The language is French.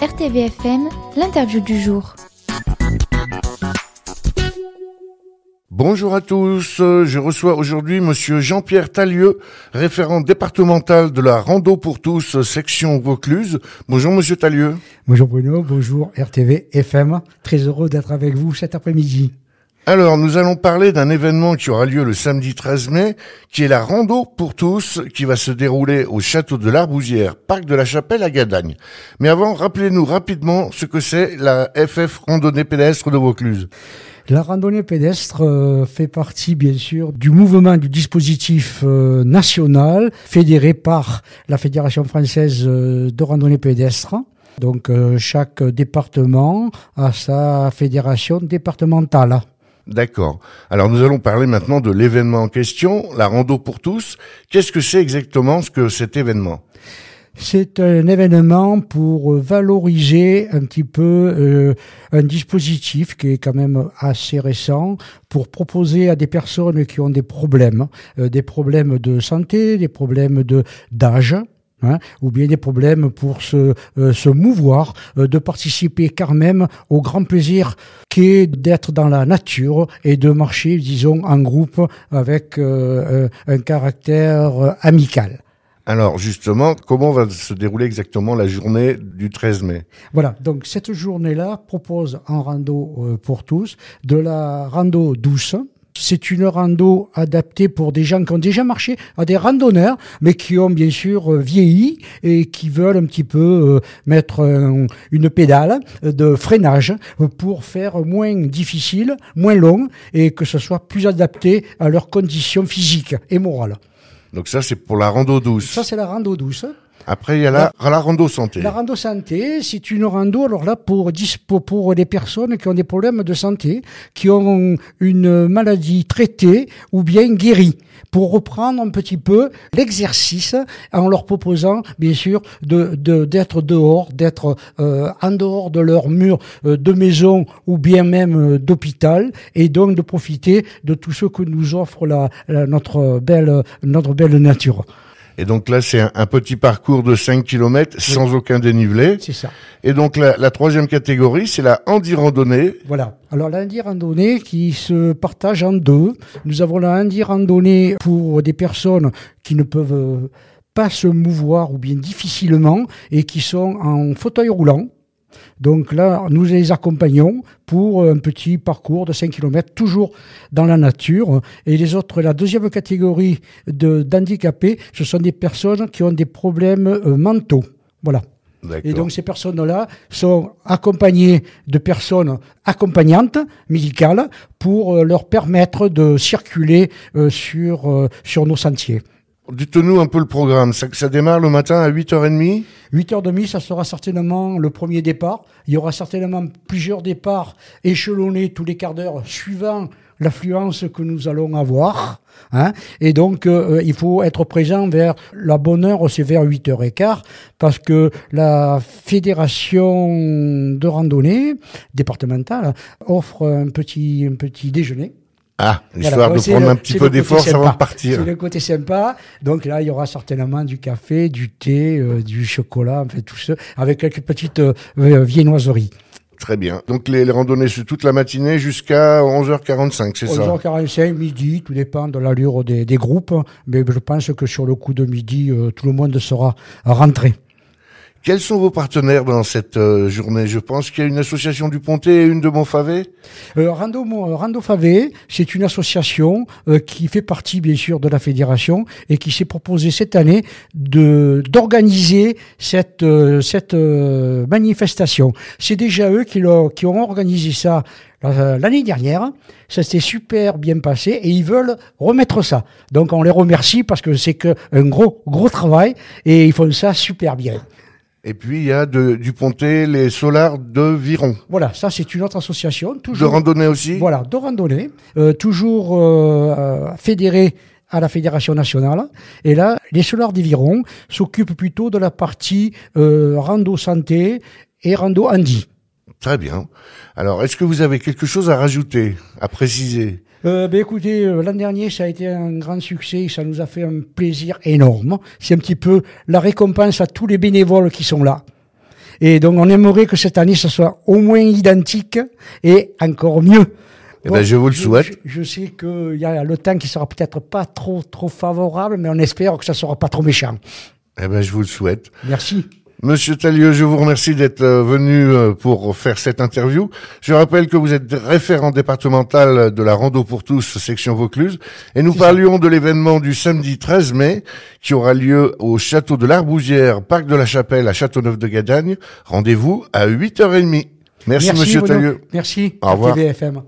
RTVFM, l'interview du jour. Bonjour à tous. Je reçois aujourd'hui monsieur Jean-Pierre Talieu, référent départemental de la Rando pour tous, section Vaucluse. Bonjour monsieur Talieu. Bonjour Bruno, bonjour RTV FM. Très heureux d'être avec vous cet après-midi. Alors, nous allons parler d'un événement qui aura lieu le samedi 13 mai, qui est la rando pour tous, qui va se dérouler au château de l'Arbousière, parc de la Chapelle à Gadagne. Mais avant, rappelez-nous rapidement ce que c'est la FF randonnée pédestre de Vaucluse. La randonnée pédestre euh, fait partie, bien sûr, du mouvement du dispositif euh, national fédéré par la Fédération française euh, de randonnée pédestre. Donc chaque département a sa fédération départementale. D'accord. Alors nous allons parler maintenant de l'événement en question, la rando pour tous. Qu'est-ce que c'est exactement ce que cet événement c'est un événement pour valoriser un petit peu euh, un dispositif qui est quand même assez récent pour proposer à des personnes qui ont des problèmes, euh, des problèmes de santé, des problèmes de d'âge, Hein, ou bien des problèmes pour se, euh, se mouvoir, euh, de participer car même au grand plaisir qu'est d'être dans la nature et de marcher, disons, en groupe avec euh, un caractère amical. Alors justement, comment va se dérouler exactement la journée du 13 mai Voilà, donc cette journée-là propose en rando pour tous de la rando douce, c'est une rando adaptée pour des gens qui ont déjà marché, à des randonneurs, mais qui ont bien sûr euh, vieilli et qui veulent un petit peu euh, mettre une pédale de freinage pour faire moins difficile, moins long et que ce soit plus adapté à leurs conditions physiques et morales. Donc ça, c'est pour la rando douce. Ça, c'est la rando douce. Après, il y a la, rando santé. La rando santé, c'est une rando, alors là, pour, dispo pour les personnes qui ont des problèmes de santé, qui ont une maladie traitée ou bien guérie, pour reprendre un petit peu l'exercice en leur proposant, bien sûr, de, d'être dehors, d'être euh, en dehors de leur mur euh, de maison ou bien même euh, d'hôpital, et donc de profiter de tout ce que nous offre la notre, belle, notre belle nature. Et donc là, c'est un, petit parcours de 5 km sans aucun dénivelé. C'est ça. Et donc la, la troisième catégorie, c'est la handi randonnée. Voilà. Alors la handi randonnée qui se partage en deux. Nous avons la handi randonnée pour des personnes qui ne peuvent pas se mouvoir ou bien difficilement et qui sont en fauteuil roulant. Donc là, nous les accompagnons pour un petit parcours de 5 km, toujours dans la nature. Et les autres, la deuxième catégorie d'handicapés, ce sont des personnes qui ont des problèmes euh, mentaux. Voilà. Et donc ces personnes-là sont accompagnées de personnes accompagnantes médicales pour euh, leur permettre de circuler euh, sur, sur nos sentiers. Dites-nous un peu le programme. Ça, ça, démarre le matin à 8h30 8h30, ça sera certainement le premier départ. Il y aura certainement plusieurs départs échelonnés tous les quarts d'heure suivant l'affluence que nous allons avoir. Hein. et donc, euh, euh, il faut être présent vers la bonne heure, c'est vers 8h15, parce que la fédération de randonnée départementale offre un petit, un petit déjeuner ah, histoire de prendre un petit peu d'effort avant de partir. C'est le côté sympa. Donc là, il y aura certainement du café, du thé, euh, du chocolat, en fait, tout ça, avec quelques petites euh, euh, viennoiseries. Très bien. Donc les, randonnées sur toute la matinée jusqu'à 11h45, c'est ça 11h45, midi, tout dépend de l'allure des, groupes. Mais je pense que sur le coup de midi, tout le monde sera rentré. Quels sont vos partenaires dans cette euh, journée Je pense qu'il y a une association du Pontet et une de Montfavet. Euh, Rando, euh, Rando c'est une association euh, qui fait partie bien sûr de la fédération et qui s'est proposée cette année de d'organiser cette cette manifestation. C'est déjà eux qui, qui ont organisé ça l'année dernière. Ça s'est super bien passé et ils veulent remettre ça. Donc on les remercie parce que c'est que un gros gros travail et ils font ça super bien. Et puis il y a de, du les Solars de Viron. Voilà, ça c'est une autre association. Toujours, de randonnée aussi Voilà, de randonnée, euh, toujours euh, euh, fédérée à la Fédération nationale. Et là, les Solars d'Eviron s'occupent plutôt de la partie rando santé et rando handi. Très bien. Alors, est-ce que vous avez quelque chose à rajouter, à préciser euh, ben écoutez, euh, l'an dernier, ça a été un grand succès, ça nous a fait un plaisir énorme. C'est un petit peu la récompense à tous les bénévoles qui sont là. Et donc, on aimerait que cette année, ça soit au moins identique et encore mieux. Eh ben, je vous le souhaite. Je, sais qu'il y a le temps qui sera peut-être pas trop, trop favorable, mais on espère que ça sera pas trop méchant. Eh ben, je vous le souhaite. Merci. Monsieur Talieu, je vous remercie d'être euh, venu euh, pour faire cette interview. Je rappelle que vous êtes référent départemental de la Rando pour tous, section Vaucluse, et nous parlions de l'événement du samedi 13 mai qui aura lieu au château de l'Arbousière, parc de la Chapelle à Châteauneuf-de-Gadagne. Rendez-vous à 8h30. Merci, Merci Monsieur Bruno. Merci. Au revoir. TVFM.